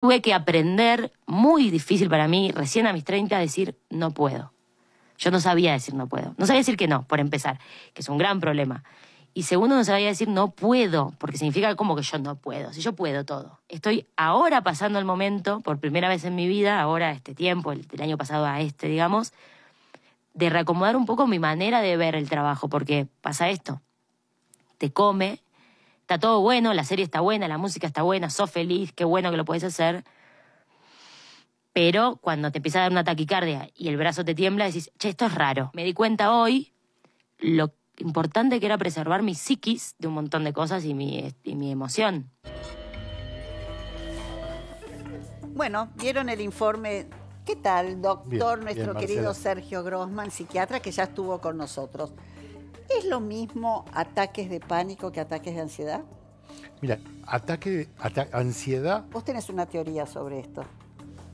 tuve que aprender, muy difícil para mí, recién a mis 30, a decir no puedo. Yo no sabía decir no puedo. No sabía decir que no, por empezar, que es un gran problema. Y segundo, no sabía decir no puedo, porque significa como que yo no puedo, si yo puedo todo. Estoy ahora pasando el momento, por primera vez en mi vida, ahora este tiempo, el, año pasado a este, digamos, de reacomodar un poco mi manera de ver el trabajo, porque pasa esto, te come está todo bueno, la serie está buena, la música está buena, sos feliz, qué bueno que lo puedes hacer. Pero cuando te empieza a dar una taquicardia y el brazo te tiembla, decís, che, esto es raro. Me di cuenta hoy lo importante que era preservar mi psiquis de un montón de cosas y mi, emoción. Bueno, vieron el informe ¿Qué tal, doctor, nuestro querido Sergio Grossman, psiquiatra, que ya estuvo con nosotros? ¿Es lo mismo ataques de pánico que ataques de ansiedad? Mira, ataque, de ansiedad... Vos tenés una teoría sobre esto.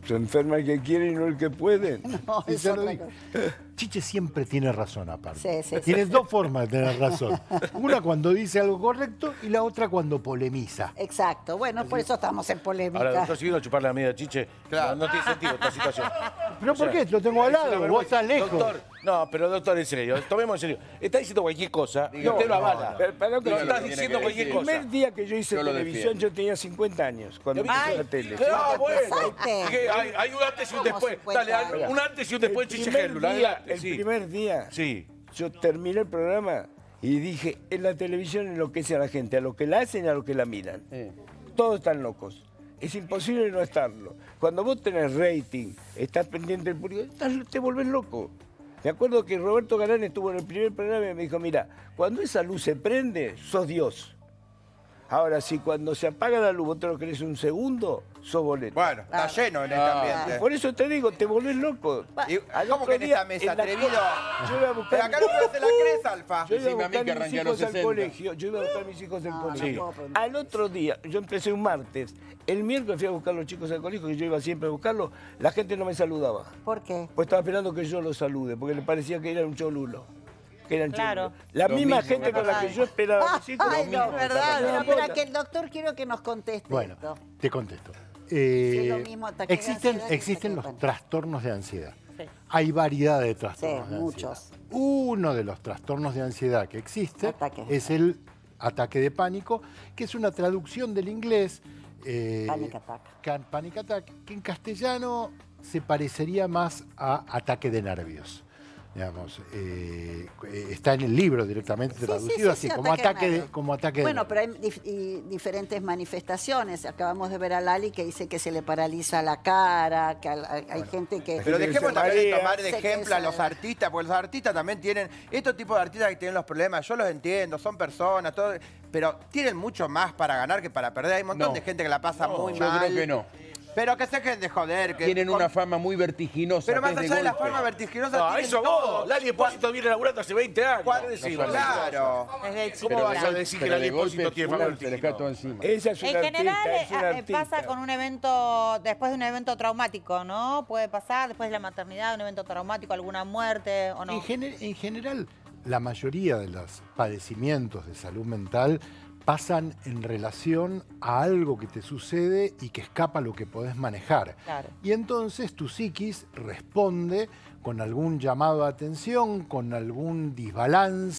Se enferma el que quiere y no el que puede. No, es no. Chiche siempre tiene razón, aparte. Sí, sí, Tienes dos formas de tener razón. Una cuando dice algo correcto y la otra cuando polemiza. Exacto. Bueno, por eso estamos en polémica. Ahora, estás siguiendo a chupar la media, Chiche. Claro. No, tiene sentido esta situación. ¿Pero por qué? Lo tengo al lado, vos estás lejos. Doctor, no, pero doctor, en serio, tomemos en serio. Está diciendo cualquier cosa y no, usted lo avala. No, estás diciendo cualquier cosa. El primer día que yo hice televisión yo tenía 50 años cuando hice la tele. No, bueno. Hay, un antes y un después. Dale, un antes y un después, Chiche Gélula el primer día, sí. yo terminé el programa y dije, en la televisión enloquece a la gente, a lo que la hacen, a lo que la miran. Todos están locos. Es imposible no estarlo. Cuando vos tenés rating, estás pendiente del público, te volvés loco. Me acuerdo que Roberto Galán estuvo en el primer programa y me dijo, mira, cuando esa luz se prende, sos Dios. Ahora, si cuando se apaga la luz vos te lo crees un segundo, sos boleto. Bueno, está lleno en este ambiente. Ah. Por eso te digo, te volvés loco. ¿Cómo que en esta mesa, atrevido? Yo iba a buscar... Pero acá no se la crees, Alfa. Yo iba a buscar a mis hijos al colegio. Yo iba a buscar a mis hijos al ah, colegio. Al otro día, yo empecé un martes. El miércoles fui a buscar a los chicos al colegio, que yo iba siempre a buscarlos. La gente no me saludaba. ¿Por qué? Pues estaba esperando que yo los salude, porque le parecía que era un cholulo claro. La misma gente con la que yo esperaba ah, sí, verdad. que el doctor quiero que nos conteste bueno, te contesto. Eh, existen existen los trastornos de ansiedad. Hay variedad de trastornos muchos. Uno de los trastornos de ansiedad que existe es el ataque de pánico, que es una traducción del inglés. Eh, panic attack. panic attack, que en castellano se parecería más a ataque de nervios digamos, eh, eh, está en el libro directamente traducido así, como ataque, de, como ataque Bueno, pero hay y diferentes manifestaciones. Acabamos de ver a Lali que dice que se le paraliza la cara, que hay, gente que... Pero dejemos también de tomar de ejemplo a los artistas, porque los artistas también tienen, estos tipos de artistas que tienen los problemas, yo los entiendo, son personas, todo, pero tienen mucho más para ganar que para perder. Hay un montón de gente que la pasa muy mal. Yo creo que no. Pero que se queden de joder. Que Tienen una fama muy vertiginosa. Pero más allá de, la fama vertiginosa. tienen eso todo. vos. Lali Espósito viene laburando hace 20 años. claro. ¿Cómo vas a decir que Lali depósito tiene fama vertiginosa? es una En general eh, eh, pasa con un evento, después de un evento traumático, ¿no? Puede pasar, después de la maternidad, un evento traumático, alguna muerte o no. en general, la mayoría de los padecimientos de salud mental pasan en relación a algo que te sucede y que escapa lo que podés manejar. Y entonces tu psiquis responde con algún llamado a atención, con algún desbalance.